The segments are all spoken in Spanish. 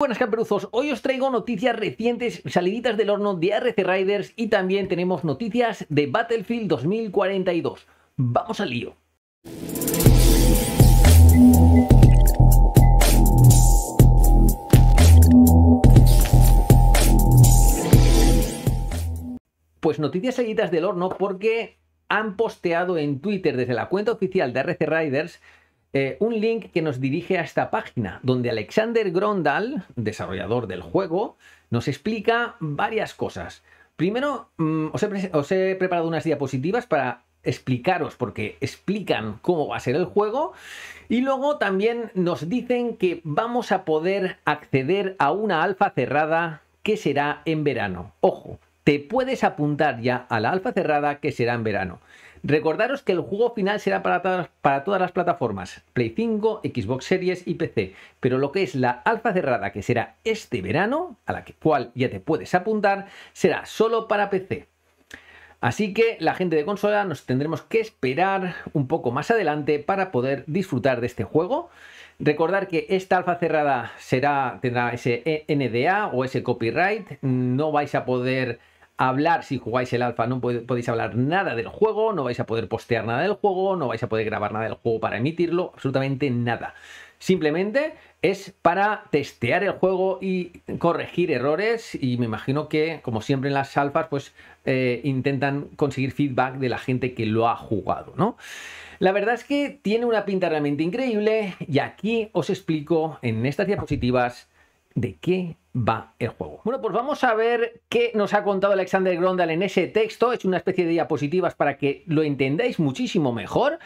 Buenas camperuzos, hoy os traigo noticias recientes, saliditas del horno de RC Riders y también tenemos noticias de Battlefield 2042. ¡Vamos al lío! Pues noticias saliditas del horno porque han posteado en Twitter desde la cuenta oficial de RC Riders eh, un link que nos dirige a esta página, donde Alexander Grondal, desarrollador del juego, nos explica varias cosas. Primero, mm, os he preparado unas diapositivas para explicaros porque explican cómo va a ser el juego y luego también nos dicen que vamos a poder acceder a una alfa cerrada que será en verano. Ojo, te puedes apuntar ya a la alfa cerrada que será en verano. Recordaros que el juego final será para, todas, las plataformas, Play 5, Xbox Series y PC, pero lo que es la alfa cerrada que será este verano, a la que cual ya te puedes apuntar, será solo para PC. Así que la gente de consola nos tendremos que esperar un poco más adelante para poder disfrutar de este juego. Recordar que esta alfa cerrada será, tendrá ese e NDA o ese copyright, no vais a poder hablar, si jugáis el alfa no podéis hablar nada del juego, no vais a poder postear nada del juego, no vais a poder grabar nada del juego para emitirlo, absolutamente nada. Simplemente es para testear el juego y corregir errores y me imagino que, como siempre en las alfas, pues eh, intentan conseguir feedback de la gente que lo ha jugado, ¿no? La verdad es que tiene una pinta realmente increíble y aquí os explico en estas diapositivas de qué va el juego. Bueno, pues vamos a ver qué nos ha contado Alexander Grondal en ese texto. Es una especie de diapositivas para que lo entendáis muchísimo mejor.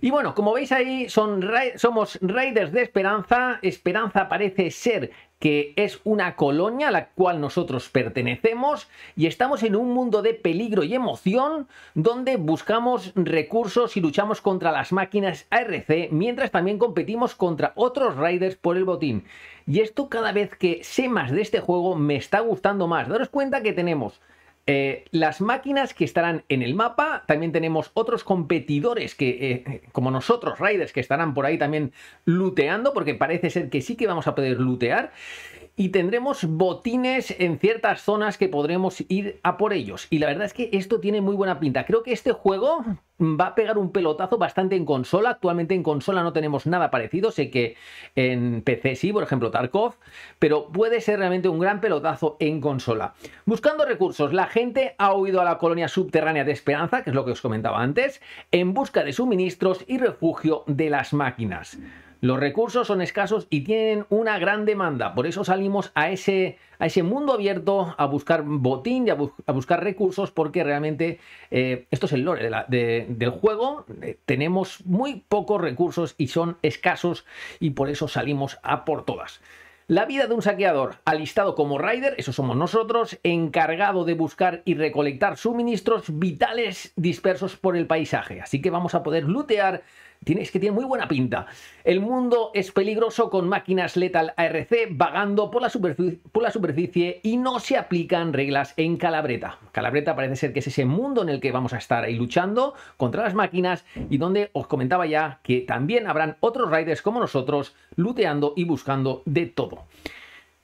Y bueno, como veis ahí, son somos raiders de Esperanza. Esperanza parece ser que es una colonia a la cual nosotros pertenecemos y estamos en un mundo de peligro y emoción donde buscamos recursos y luchamos contra las máquinas ARC mientras también competimos contra otros raiders por el botín. Y esto cada vez que sé más de este juego me está gustando más. Daros cuenta que tenemos eh, las máquinas que estarán en el mapa, también tenemos otros competidores que, eh, eh, como nosotros, raiders, que estarán por ahí también luteando porque parece ser que sí que vamos a poder lootear. Y tendremos botines en ciertas zonas que podremos ir a por ellos. Y la verdad es que esto tiene muy buena pinta. Creo que este juego va a pegar un pelotazo bastante en consola. Actualmente en consola no tenemos nada parecido. Sé que en PC sí, por ejemplo Tarkov, pero puede ser realmente un gran pelotazo en consola. Buscando recursos, la gente ha huido a la colonia subterránea de Esperanza, que es lo que os comentaba antes, en busca de suministros y refugio de las máquinas. Los recursos son escasos y tienen una gran demanda. Por eso salimos a ese, a ese mundo abierto a buscar botín y a, buscar recursos porque realmente eh, esto es el lore del juego. Eh, tenemos muy pocos recursos y son escasos y por eso salimos a por todas. La vida de un saqueador alistado como rider, eso somos nosotros, encargado de buscar y recolectar suministros vitales dispersos por el paisaje. Así que vamos a poder lootear es que tiene muy buena pinta. El mundo es peligroso con máquinas letal ARC vagando por la, superficie, y no se aplican reglas en Calabreta. Calabreta parece ser que es ese mundo en el que vamos a estar ahí luchando contra las máquinas y donde os comentaba ya que también habrán otros riders como nosotros luteando y buscando de todo.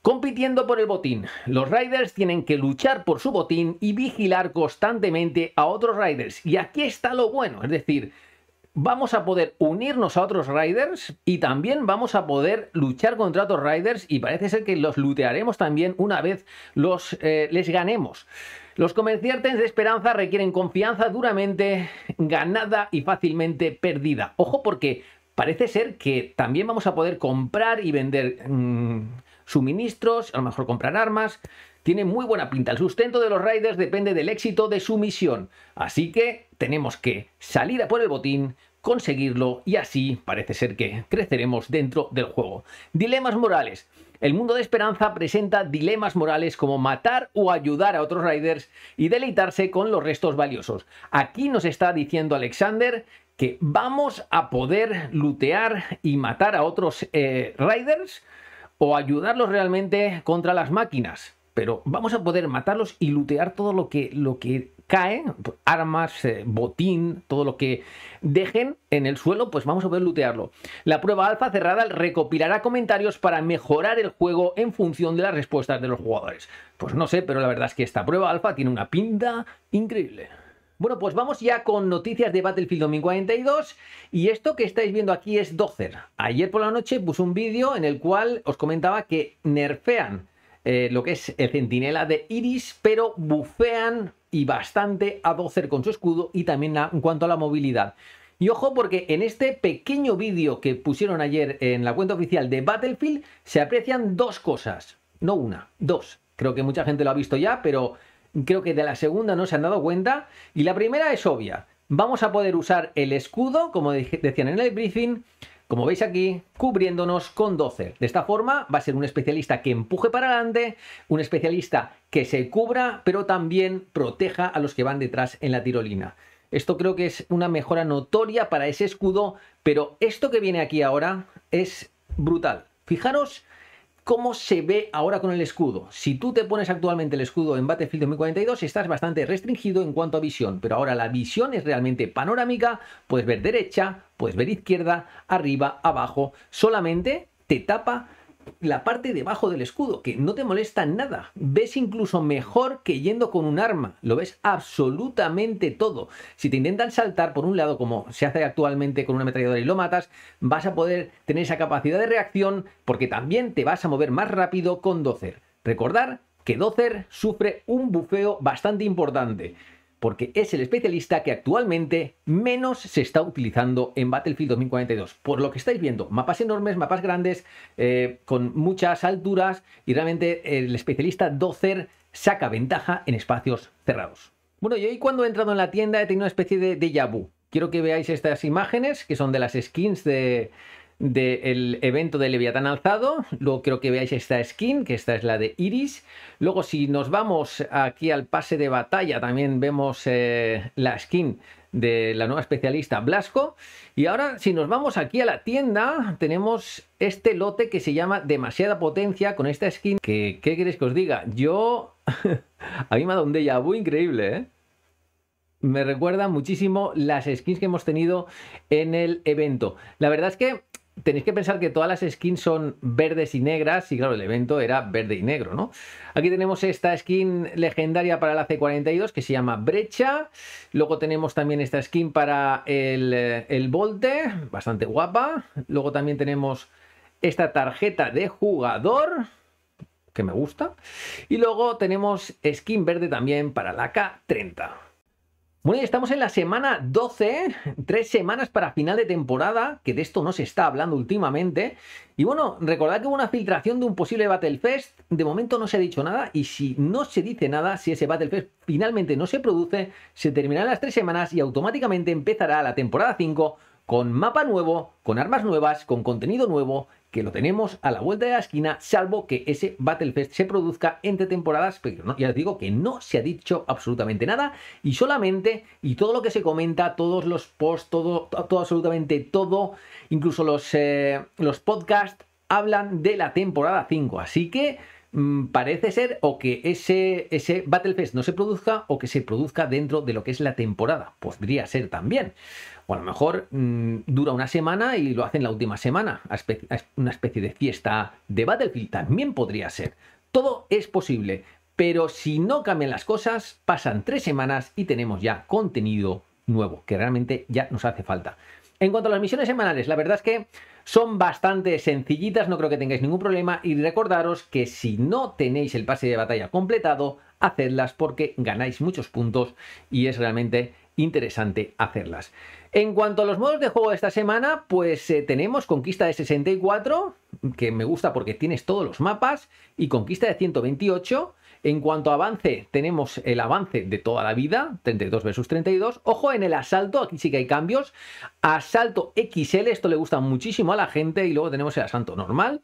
Compitiendo por el botín, los riders tienen que luchar por su botín y vigilar constantemente a otros riders. Y aquí está lo bueno, es decir, vamos a poder unirnos a otros riders y también vamos a poder luchar contra otros riders y parece ser que los Lutearemos también una vez los, eh, les ganemos. Los comerciantes de esperanza requieren confianza duramente ganada y fácilmente perdida. Ojo porque parece ser que también vamos a poder comprar y vender mm, suministros, a lo mejor comprar armas. Tiene muy buena pinta. El sustento de los riders depende del éxito de su misión. Así que tenemos que salir a por el botín, conseguirlo y así parece ser que creceremos dentro del juego. Dilemas morales. El mundo de Esperanza presenta dilemas morales como matar o ayudar a otros riders y deleitarse con los restos valiosos. Aquí nos está diciendo Alexander que vamos a poder lutear y matar a otros eh, riders o ayudarlos realmente contra las máquinas. Pero vamos a poder matarlos y lutear todo lo que, lo que cae, armas, eh, botín, todo lo que dejen en el suelo, pues vamos a poder lootearlo. La prueba alfa cerrada recopilará comentarios para mejorar el juego en función de las respuestas de los jugadores. Pues no sé, pero la verdad es que esta prueba alfa tiene una pinta increíble. Bueno, pues vamos ya con noticias de Battlefield 2042 y esto que estáis viendo aquí es Dozer. Ayer por la noche puse un vídeo en el cual os comentaba que nerfean eh, lo que es el centinela de Iris, pero bufean y bastante a docer con su escudo y también en cuanto a la movilidad. Y ojo porque en este pequeño vídeo que pusieron ayer en la cuenta oficial de Battlefield se aprecian dos cosas, no una, dos. Creo que mucha gente lo ha visto ya, pero creo que de la segunda no se han dado cuenta. Y la primera es obvia. Vamos a poder usar el escudo, como decían en el briefing, como veis aquí, cubriéndonos con 12. De esta forma va a ser un especialista que empuje para adelante, un especialista que se cubra, pero también proteja a los que van detrás en la tirolina. Esto creo que es una mejora notoria para ese escudo, pero esto que viene aquí ahora es brutal. Fijaros ¿Cómo se ve ahora con el escudo? Si tú te pones actualmente el escudo en Battlefield 2042, estás bastante restringido en cuanto a visión, pero ahora la visión es realmente panorámica, puedes ver derecha, puedes ver izquierda, arriba, abajo, solamente te tapa la parte debajo del escudo, que no te molesta nada. Ves incluso mejor que yendo con un arma. Lo ves absolutamente todo. Si te intentan saltar por un lado, como se hace actualmente con una ametralladora y lo matas, vas a poder tener esa capacidad de reacción porque también te vas a mover más rápido con Dozer. Recordar que Dozer sufre un bufeo bastante importante porque es el especialista que actualmente menos se está utilizando en Battlefield 2042. Por lo que estáis viendo, mapas enormes, mapas grandes, eh, con muchas alturas y realmente el especialista Dozer saca ventaja en espacios cerrados. Bueno, y hoy cuando he entrado en la tienda he tenido una especie de déjà vu. Quiero que veáis estas imágenes, que son de las skins de, del evento de Leviatán alzado. Luego creo que veáis esta skin, que esta es la de Iris. Luego si nos vamos aquí al pase de batalla, también vemos eh, la skin de la nueva especialista Blasco. Y ahora si nos vamos aquí a la tienda, tenemos este lote que se llama Demasiada Potencia con esta skin. Que, ¿Qué queréis que os diga? Yo... a mí me ha dado un increíble, ¿eh? me recuerda muchísimo las skins que hemos tenido en el evento. La verdad es que tenéis que pensar que todas las skins son verdes y negras, y claro, el evento era verde y negro, ¿no? Aquí tenemos esta skin legendaria para la C42 que se llama Brecha. Luego tenemos también esta skin para el, eh, el Volte, bastante guapa. Luego también tenemos esta tarjeta de jugador que me gusta. Y luego tenemos skin verde también para la K30. Bueno, y estamos en la semana 12, tres semanas para final de temporada, que de esto no se está hablando últimamente. Y bueno, recordad que hubo una filtración de un posible Battlefest, de momento no se ha dicho nada, y si no se dice nada, si ese Battlefest finalmente no se produce, se terminarán las tres semanas y automáticamente empezará la temporada 5 con mapa nuevo, con armas nuevas, con contenido nuevo que lo tenemos a la vuelta de la esquina, salvo que ese Battlefest se produzca entre temporadas, pero no, ya os digo que no se ha dicho absolutamente nada y solamente, y todo lo que se comenta, todos los posts, todo, absolutamente todo, incluso los, eh, los podcasts, hablan de la temporada 5, así que Mm, parece ser o que ese, ese Battlefest no se produzca o que se produzca dentro de lo que es la temporada. Podría ser también. O a lo mejor mm, dura una semana y lo hacen la última semana. Una especie de fiesta de Battlefield también podría ser. Todo es posible. Pero si no cambian las cosas, pasan tres semanas y tenemos ya contenido nuevo, que realmente ya nos hace falta. En cuanto a las misiones semanales, la verdad es que son bastante sencillitas, no creo que tengáis ningún problema y recordaros que si no tenéis el pase de batalla completado, hacedlas porque ganáis muchos puntos y es realmente interesante hacerlas. En cuanto a los modos de juego de esta semana, pues eh, tenemos Conquista de 64, que me gusta porque tienes todos los mapas, y Conquista de 128, en cuanto a avance, tenemos el avance de toda la vida, 32 versus 32. Ojo en el asalto, aquí sí que hay cambios. Asalto XL, esto le gusta muchísimo a la gente. Y luego tenemos el asalto normal.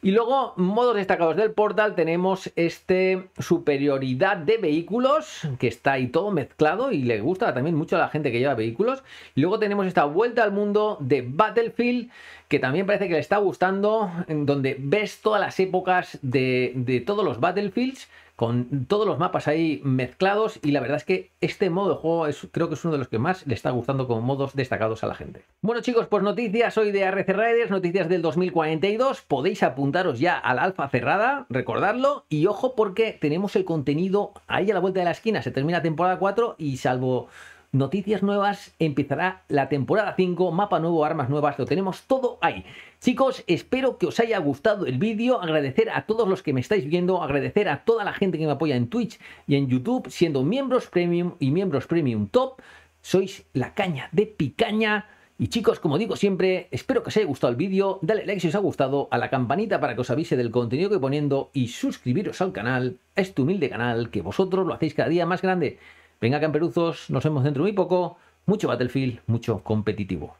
Y luego, modos destacados del portal, tenemos este superioridad de vehículos, que está ahí todo mezclado y le gusta también mucho a la gente que lleva vehículos. Y luego tenemos esta vuelta al mundo de Battlefield, que también parece que le está gustando, en donde ves todas las épocas de, de todos los Battlefields con todos los mapas ahí mezclados y la verdad es que este modo de juego es, creo que es uno de los que más le está gustando como modos destacados a la gente. Bueno chicos, pues noticias hoy de ARC Riders, noticias del 2042, podéis apuntaros ya al alfa cerrada, recordadlo y ojo porque tenemos el contenido ahí a la vuelta de la esquina, se termina temporada 4 y salvo noticias nuevas, empezará la temporada 5, mapa nuevo, armas nuevas, lo tenemos todo ahí. Chicos, espero que os haya gustado el vídeo, agradecer a todos los que me estáis viendo, agradecer a toda la gente que me apoya en Twitch y en YouTube, siendo miembros premium y miembros premium top, sois la caña de picaña. Y chicos, como digo siempre, espero que os haya gustado el vídeo, dale like si os ha gustado, a la campanita para que os avise del contenido que voy poniendo y suscribiros al canal, a este humilde canal que vosotros lo hacéis cada día más grande. Venga, camperuzos, nos vemos dentro muy poco. Mucho Battlefield, mucho competitivo.